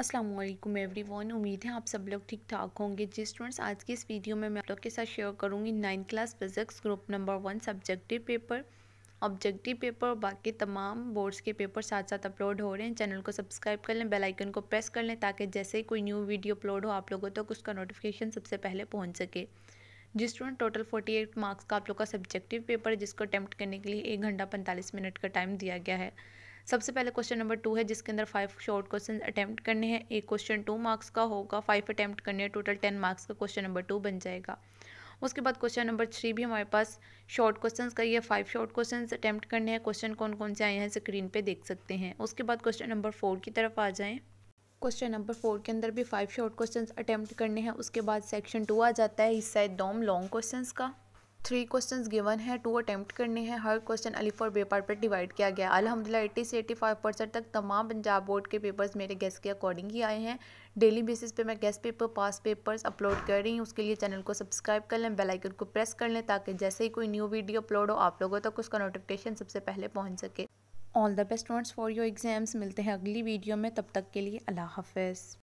अस्सलाम वालेकुम एवरीवन उम्मीद है आप सब लोग ठीक ठाक होंगे जी स्टूडेंट्स आज की इस वीडियो में मैं आप लोग के साथ शेयर करूंगी nine class physics group number one subjective paper objective paper और बाकी तमाम बोर्ड्स के पेपर साथ साथ अपलोड हो रहे हैं चैनल को सब्सक्राइब कर लें बेल आइकन को प्रेस कर लें ताकि जैसे ही कोई न्यू वीडियो अपलोड हो आप लोगों तक तो उसका नोटिफिकेशन सबसे पहले पहुँच सके जी student total forty eight marks का आप लोग का सब्जेक्टिव पेपर है जिसको अटैम्प्ट करने के लिए एक घंटा पैंतालीस मिनट का टाइम दिया गया है सबसे पहले क्वेश्चन नंबर टू है जिसके अंदर फाइव शॉर्ट क्वेश्चन अटैम्प्ट करने हैं एक क्वेश्चन टू मार्क्स का होगा फाइव अटैम्प्ट करने हैं टोटल टेन मार्क्स का क्वेश्चन नंबर टू बन जाएगा उसके बाद क्वेश्चन नंबर थ्री भी हमारे पास शॉर्ट क्वेश्चंस का ये फाइव शॉर्ट क्वेश्चंस अटैम्प्ट करने हैं क्वेश्चन कौन कौन से आए हैं स्क्रीन पे देख सकते हैं उसके बाद क्वेश्चन नंबर फोर की तरफ आ जाएं क्वेश्चन नंबर फोर के अंदर भी फाइव शॉर्ट क्वेश्चंस अटैम्प्ट करने हैं उसके बाद सेक्शन टू आ जाता है हिस्सा साइड दोम लॉन्ग क्वेश्चन का थ्री क्वेश्चन गिवन है टू अटेम्प्ट करने हैं हर क्वेश्चन अली और बेपार पर डिवाइड किया गया अलहमदिल्ला एट्टी से एट्टी फाइव परसेंट तक तमाम पंजाब बोर्ड के पेपर्स मेरे गेस्ट के अकॉर्डिंग ही आए हैं डेली बेसिस पे मैं guess paper past papers upload कर रही हूँ उसके लिए चैनल को सब्सक्राइब कर लें बेलाइकन को प्रेस कर लें ताकि जैसे ही कोई न्यू वीडियो अपलोड हो आप लोगों तक उसका नोटिफिकेशन सबसे पहले पहुँच सके all the best students for your exams मिलते हैं अगली वीडियो में तब तक के लिए अल्लाह हाफ